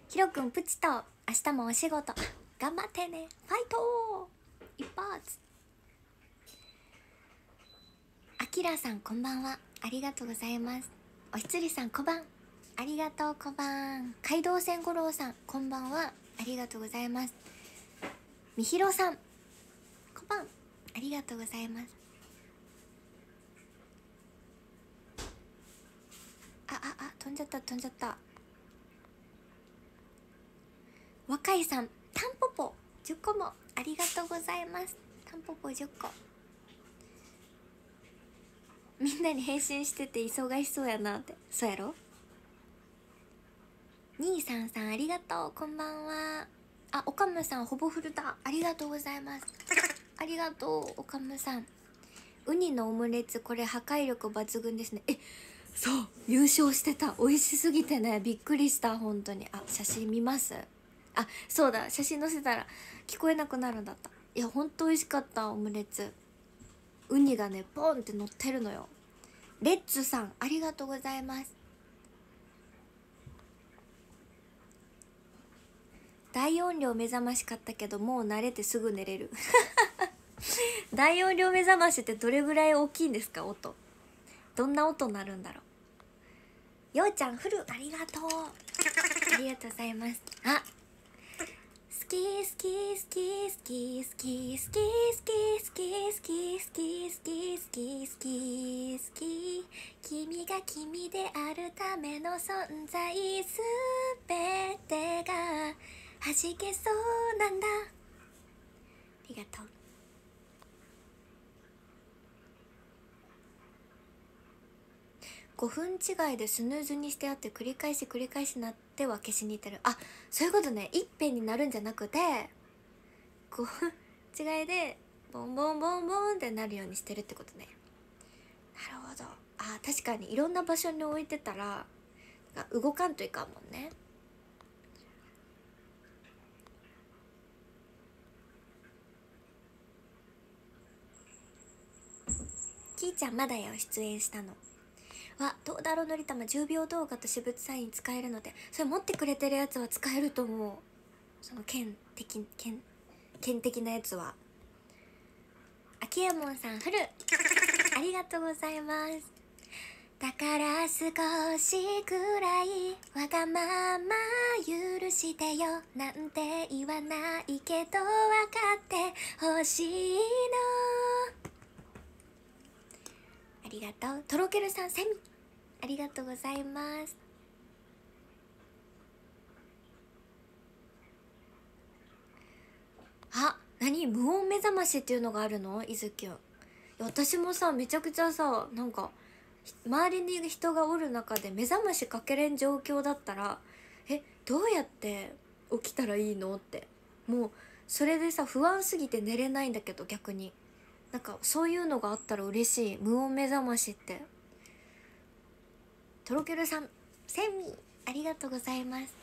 ひろくんプチと明日もお仕事頑張ってねファイト一発あきらさんこんばんはありがとうございますおひつりさんこばんありがとうこばん海道線五郎さんこんばんはありがとうございますみひろさんこんばんありがとうございますあああ飛んじゃった飛んじゃった若いさんタンポポ10個もありがとうございますタンポポ10個みんなに返信してて忙しそうやなってそうやろ兄さんさんありがとうこんばんはあおかむさんほぼフルだありがとうございますありがとうおかむさんウニのオムレツこれ破壊力抜群ですねえそう優勝してた美味しすぎてねびっくりした本当にあ写真見ますあそうだ写真載せたら聞こえなくなるんだったいやほんと美味しかったオムレツウニがねポンって乗ってるのよレッツさんありがとうございます大音量目覚ましかったけどもう慣れてすぐ寝れる *laughs* 大音量目覚ましってどれぐらい大きいんですか音どんな音になるんだろうようちゃんフルありがとうありがとうございますあ好き好き好き好き好き好き好き好き好き好き好き好き好き君が君であるための存在すべてがじけそうなんだありがとう5分違いでスヌーズにしてあって繰り返し繰り返しなっては消しに至るあそういうことねいっぺんになるんじゃなくて5分違いでボンボンボンボンってなるようにしてるってことねなるほどあ確かにいろんな場所に置いてたら動かんといかんもんねキーちゃんまだやを出演したのは「どうだろうのりたま10秒動画と私物サイン使えるのでそれ持ってくれてるやつは使えると思うその剣的剣剣的なやつは秋右さんフルありがとうございますだから少しくらいわがまま許してよなんて言わないけど分かってほしいのありがとうとろけるさんセミありがとうございますあ何無音目覚ましっていうのがあるのいずきゅん私もさめちゃくちゃさなんか周りに人がおる中で目覚ましかけれん状況だったらえどうやって起きたらいいのってもうそれでさ不安すぎて寝れないんだけど逆になんかそういうのがあったら嬉しい無音目覚ましってとろけるさんセミありがとうございます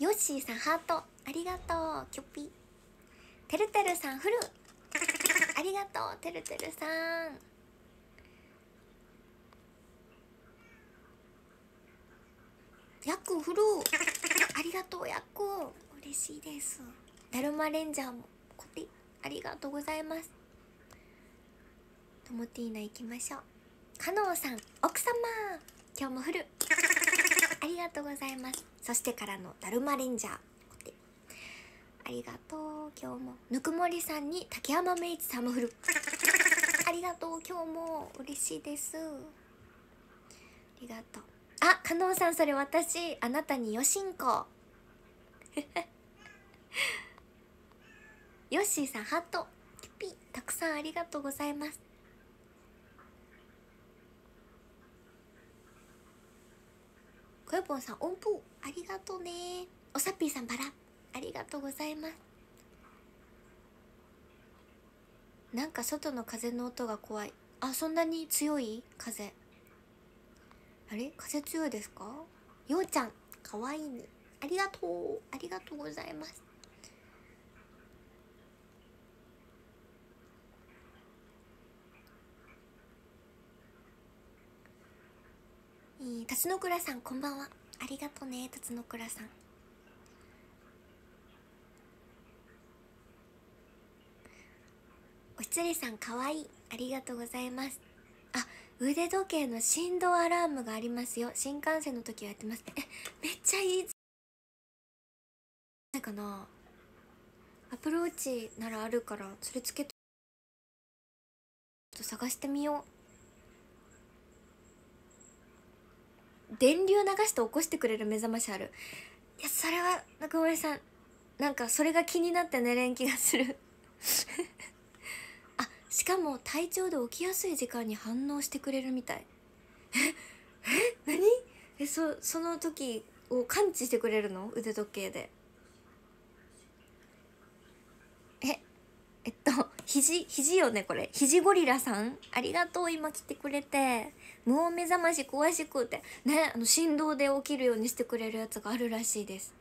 ヨッシーさんハートありがとうキョピてるてるさんフルありがとうてるてるさんヤックフルありがとうヤック嬉しいですだるまレンジャーもコテありがとうございますトモティーナ行きましょうカノンさん奥様今日もフル *laughs* ありがとうございますそしてからのダルマレンジャーありがとう今日もぬくもりさんに竹山メイチさんもフル *laughs* ありがとう今日も嬉しいですありがとうあカノンさんそれ私あなたによしんこヨッシーさんハートピピたくさんありがとうございますこよぽんさん、音符ありがとうね。おさっぴーさん、バラ。ありがとうございます。なんか外の風の音が怖い。あ、そんなに強い風。あれ風強いですかようちゃん、かわいいね。ありがとう。ありがとうございます。辰野倉さんこんばんはありがとね辰野倉さんおひつりさんかわいいありがとうございますあ腕時計の振動アラームがありますよ新幹線の時はやってますえめっちゃいいなんかなアプローチならあるからそれつけと探してみよう電流流して起こしてくれる目覚ましあるいやそれは中森さんなんかそれが気になって寝れん気がする *laughs* あしかも体調で起きやすい時間に反応してくれるみたい *laughs* ええ何えそその時を感知してくれるの腕時計でええっと肘肘よねこれ肘ゴリラさんありがとう今来てくれて無音目覚まし詳しくてねあの振動で起きるようにしてくれるやつがあるらしいです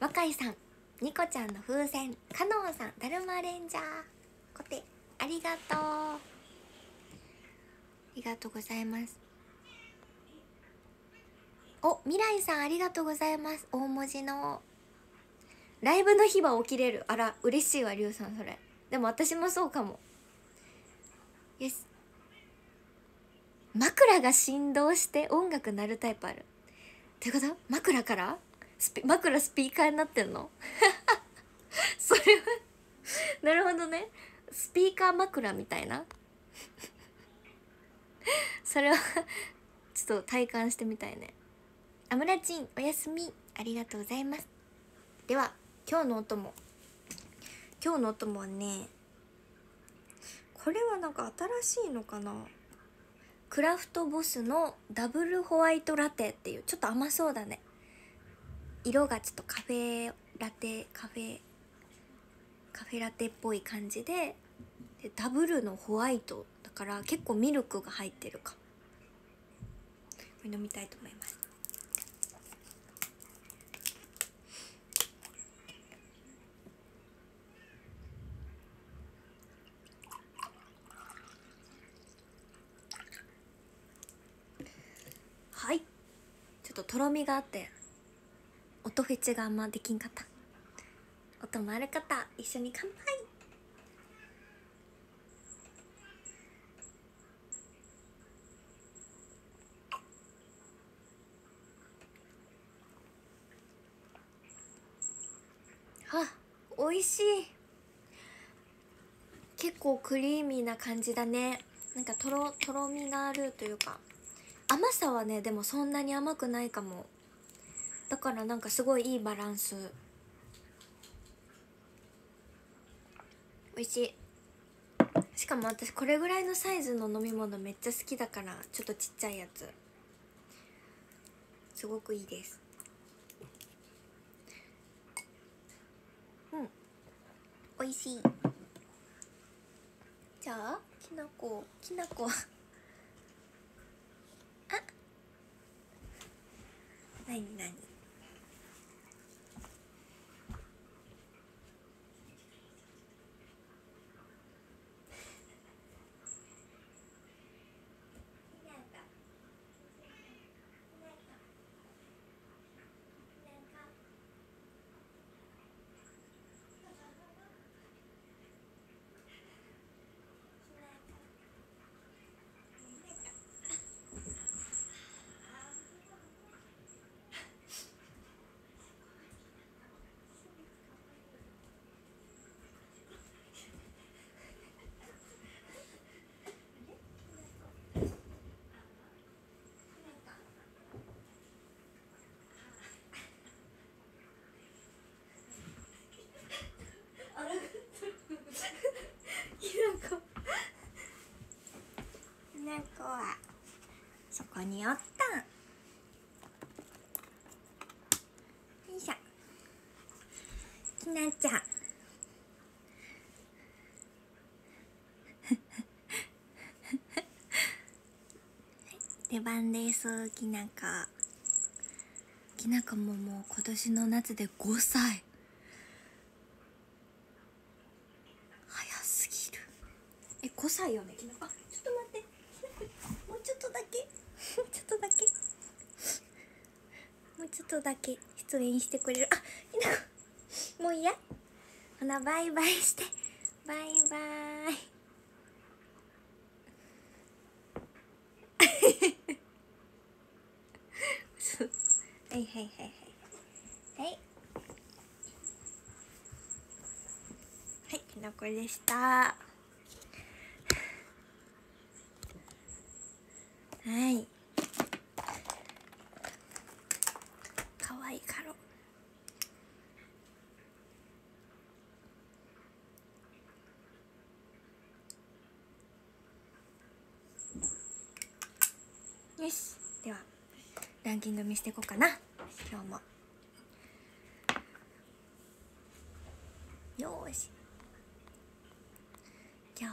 若井さんニコちゃんの風船カノンさんだるまレンジャーコテありがとうありがとうございますお未来さんありがとうございます大文字のライブの日は起きれるあら嬉しいわりゅうさんそれでも私もそうかもよし枕が振動して音楽鳴るタイプあるっていうこと枕からスピ枕スピーカーになってんの *laughs* それはなるほどねスピーカー枕みたいな *laughs* それはちょっと体感してみたいねアムラチンおやすみありがとうございますでは今日のお供今日のお供はねこれはなんか新しいのかなクラフトボスのダブルホワイトラテっていうちょっと甘そうだね色がちょっとカフェラテカフェカフェラテっぽい感じででダブルのホワイトだから結構ミルクが入ってるかこれ飲みたいと思いますととろみがあって音フェチがあんまできんかった音もある方一緒に乾杯あ美味しい結構クリーミーな感じだねなんかとろとろみがあるというか甘さはねでもそんなに甘くないかもだからなんかすごいいいバランス美味しいしかも私これぐらいのサイズの飲み物めっちゃ好きだからちょっとちっちゃいやつすごくいいですうん美味しいじゃあきなこきなこ何何こにおったんよいしょきなちゃん *laughs* 出番ですきなかきなかももう今年の夏で5歳早すぎるえ5歳よねきなかちょっとちょっとだけ出演してくれるあひなこもういやほなバイバイしてバイバイ *laughs* はいはいはいはいはいはいきのこでしたはいランキング見していこうかな今日もよし今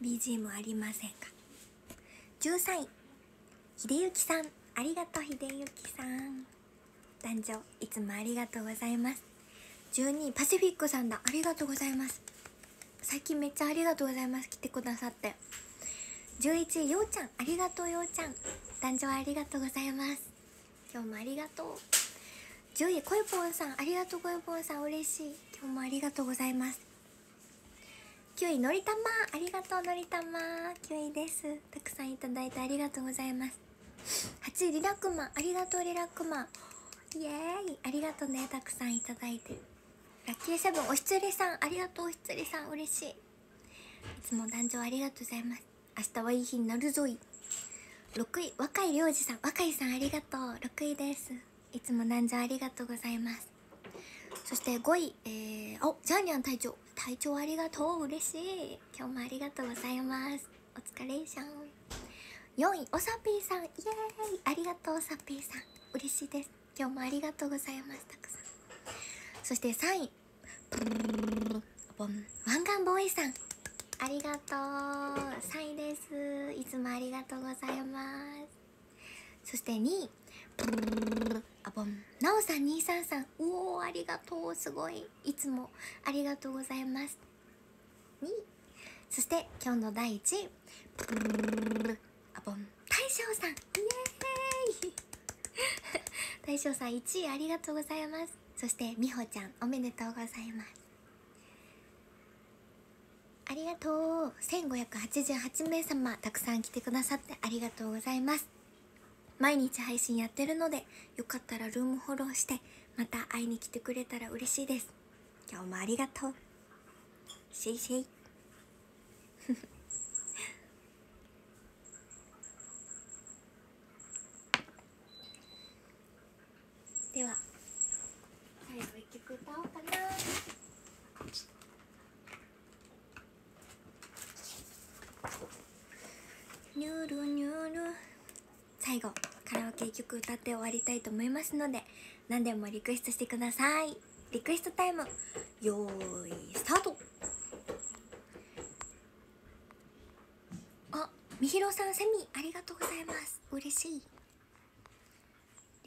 日 BGM ありませんか13位秀幸さんありがとう秀幸さん誕生いつもありがとうございます12位パシフィックさんだありがとうございます最近めっちゃありがとうございます来てくださって11位ようちゃんありがとうようちゃん誕生ありがとうございます今日もありがとう10位こいぽんさんありがとうこいぽんさん嬉しい今日もありがとうございます9位のりたまありがとうのりたま9位ですたくさんいただいてありがとうございます8位リラックマありがとうリラックマイエーイありがとうねたくさんいただいてラッキーセブンおひつりさんありがとうおひつりさん嬉しいいつも壇上ありがとうございます明日はいい日になるぞい6位若井良二さん若いさんありがとう6位ですいつもなんじゃありがとうございますそして5位、えー、おジャーニャン隊長隊長ありがとう嬉しい今日もありがとうございますお疲れゃん4位おさぴーさんイエーイありがとうさぴーさん嬉しいです今日もありがとうございますたくさんそして3位ワンガンボーイさんありがとうサイですいつもありがとうございますそして2位あぼんなおさん233おおありがとうすごいいつもありがとうございます2そして今日の第1位あぼん大将さんイエーイ大将さん1位ありがとうございますそしてみほちゃんおめでとうございますありがとう1588名様たくさん来てくださってありがとうございます毎日配信やってるのでよかったらルームフォローしてまた会いに来てくれたら嬉しいです今日もありがとうシェイシェイではニュルニュル最後カラオケ曲歌って終わりたいと思いますので何でもリクエストしてくださいリクエストタイムよーいスタートあみひろさんセミありがとうございます嬉しい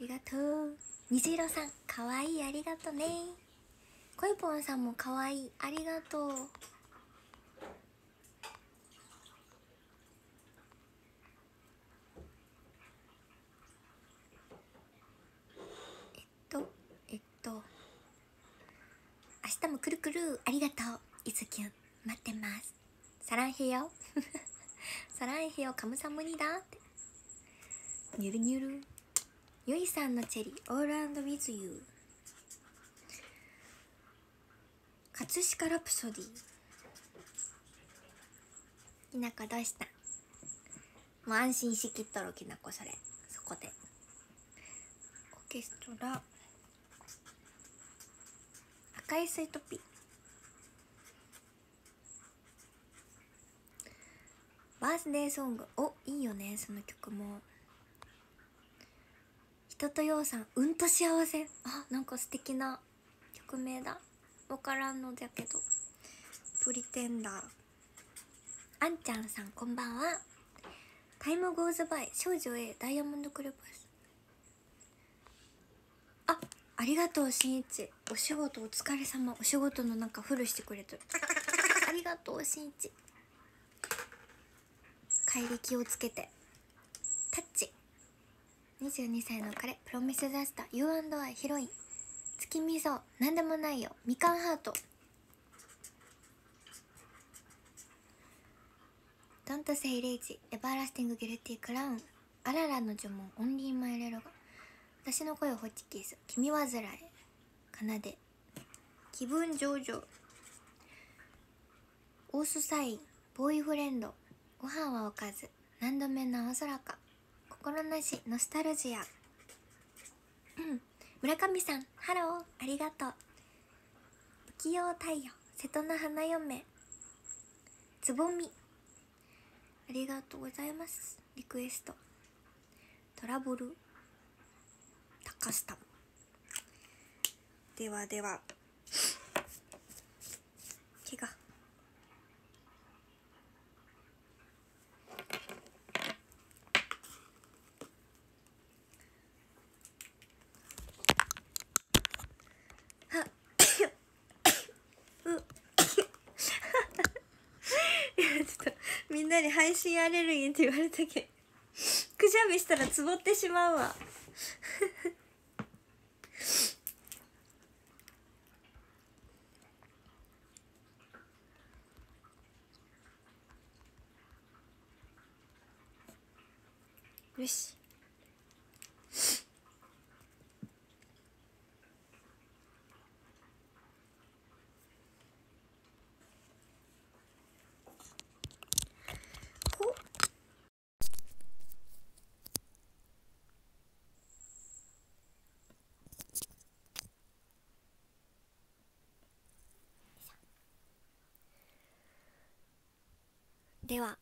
ありがとう虹色さんかわいいありがとうねこいぽんさんもかわいいありがとうもくるくるありがとういずきゅん待ってますサランヘヨサランヘヨカムサムニダってニュルニュルゆいさんのチェリーオールアンドウィズユー葛飾ラプソディきなこどうしたもう安心しきっとろきなこそれそこでオーケストラいスイートピーバースデーソングおいいよねその曲も人とようさんうんと幸せあなんか素敵な曲名だ分からんのだけどプリテンダーあんちゃんさんこんばんはタイムゴーズバイ少女 A ダイヤモンドクレパスあありがとうしんいちお仕事お疲れ様お仕事のなんかフルしてくれてるありがとうしんいち帰り気をつけてタッチ22歳の彼プロミスザスター U&I ヒロイン月見そ何でもないよみかんハートドントセイレイジエバーラスティングギュルティクラウンあららの呪文オンリーマイレロが私の声をホッチキス君はずらい奏で気分上々オースサインボーイフレンドご飯はおかず何度目の青空か心なしノスタルジア、うん、村上さんハローありがとう不器用太陽瀬戸の花嫁つぼみありがとうございますリクエストトラブルカスタではでは怪我 *laughs* みんなに配信アレルギーって言われたけくしゃみしたらつぼってしまうわでは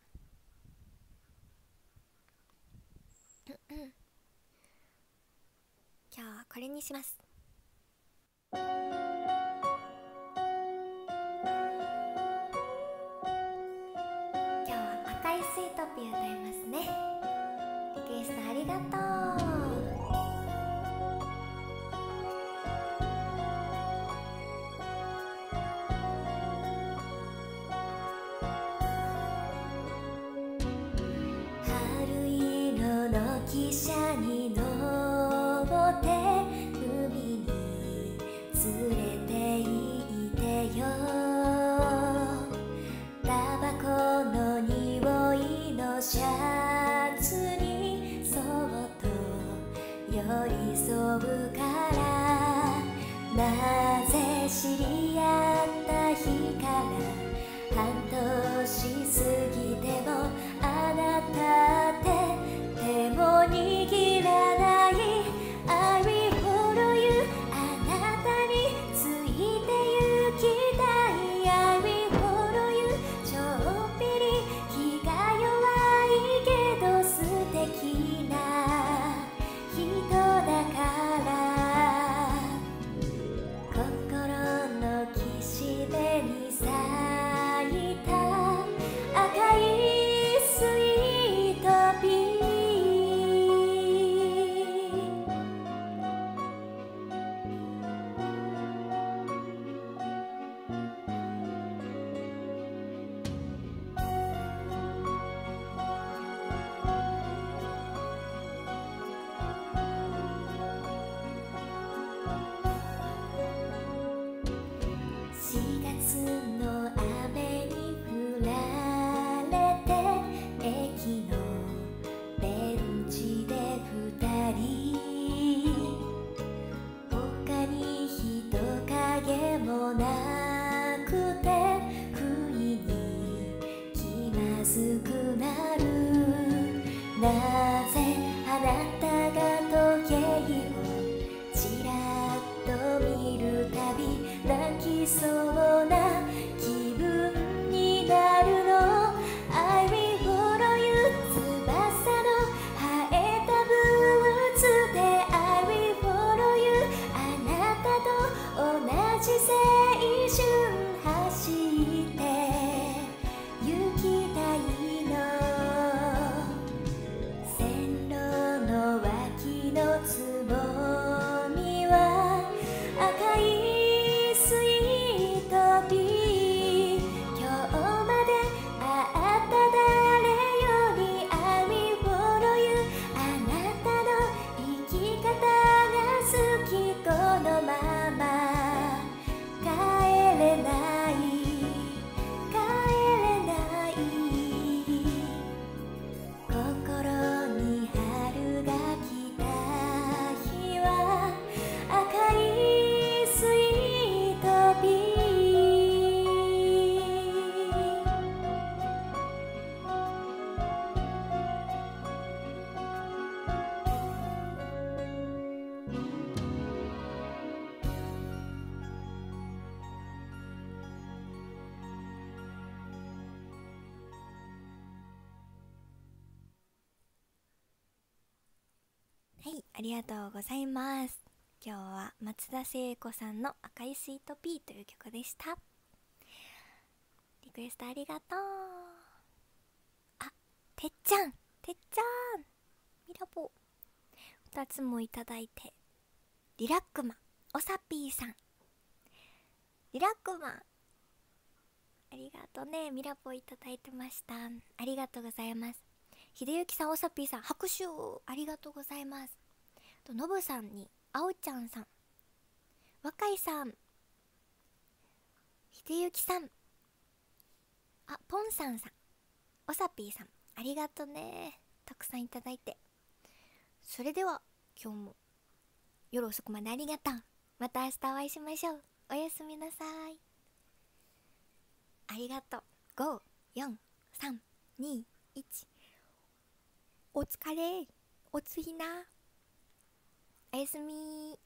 今日はこれにしますりがとうございます今日は松田聖子さんの「赤いスイートピー」という曲でしたリクエストありがとうあてっちゃんてっちゃんミラボ2つもいただいてリラックマおさぴーさんリラックマありがとねミラボいただいてましたありがとうございます秀幸さんおさぴーさん拍手ありがとうございますとノブさんにあおちゃんさん若井さん秀幸さんあポンさんさんおさぴーさんありがとねたくさんいただいてそれでは今日も夜遅くまでありがとうまた明日お会いしましょうおやすみなさいありがとう5431お疲れおつひなおやすみ